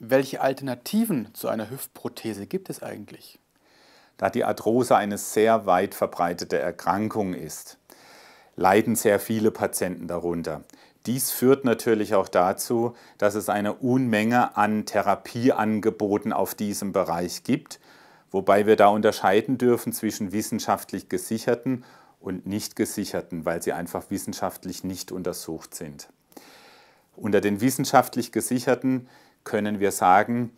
welche Alternativen zu einer Hüftprothese gibt es eigentlich? Da die Arthrose eine sehr weit verbreitete Erkrankung ist, leiden sehr viele Patienten darunter. Dies führt natürlich auch dazu, dass es eine Unmenge an Therapieangeboten auf diesem Bereich gibt, wobei wir da unterscheiden dürfen zwischen wissenschaftlich gesicherten und nicht gesicherten, weil sie einfach wissenschaftlich nicht untersucht sind. Unter den wissenschaftlich gesicherten können wir sagen,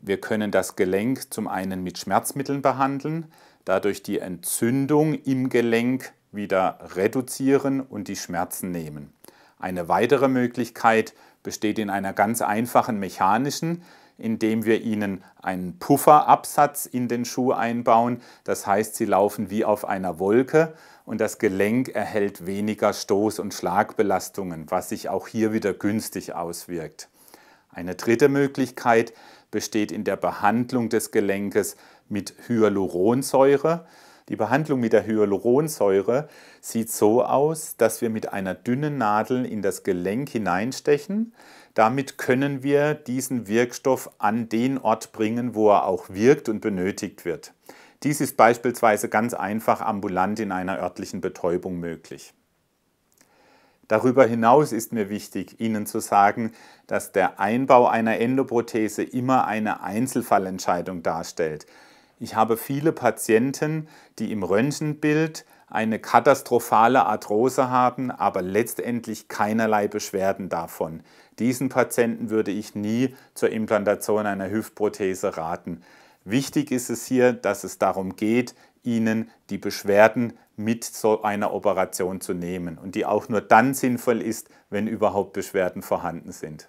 wir können das Gelenk zum einen mit Schmerzmitteln behandeln, dadurch die Entzündung im Gelenk wieder reduzieren und die Schmerzen nehmen. Eine weitere Möglichkeit besteht in einer ganz einfachen mechanischen, indem wir ihnen einen Pufferabsatz in den Schuh einbauen. Das heißt, sie laufen wie auf einer Wolke und das Gelenk erhält weniger Stoß- und Schlagbelastungen, was sich auch hier wieder günstig auswirkt. Eine dritte Möglichkeit besteht in der Behandlung des Gelenkes mit Hyaluronsäure. Die Behandlung mit der Hyaluronsäure sieht so aus, dass wir mit einer dünnen Nadel in das Gelenk hineinstechen. Damit können wir diesen Wirkstoff an den Ort bringen, wo er auch wirkt und benötigt wird. Dies ist beispielsweise ganz einfach ambulant in einer örtlichen Betäubung möglich. Darüber hinaus ist mir wichtig, Ihnen zu sagen, dass der Einbau einer Endoprothese immer eine Einzelfallentscheidung darstellt. Ich habe viele Patienten, die im Röntgenbild eine katastrophale Arthrose haben, aber letztendlich keinerlei Beschwerden davon. Diesen Patienten würde ich nie zur Implantation einer Hüftprothese raten. Wichtig ist es hier, dass es darum geht, Ihnen die Beschwerden mit so einer Operation zu nehmen und die auch nur dann sinnvoll ist, wenn überhaupt Beschwerden vorhanden sind.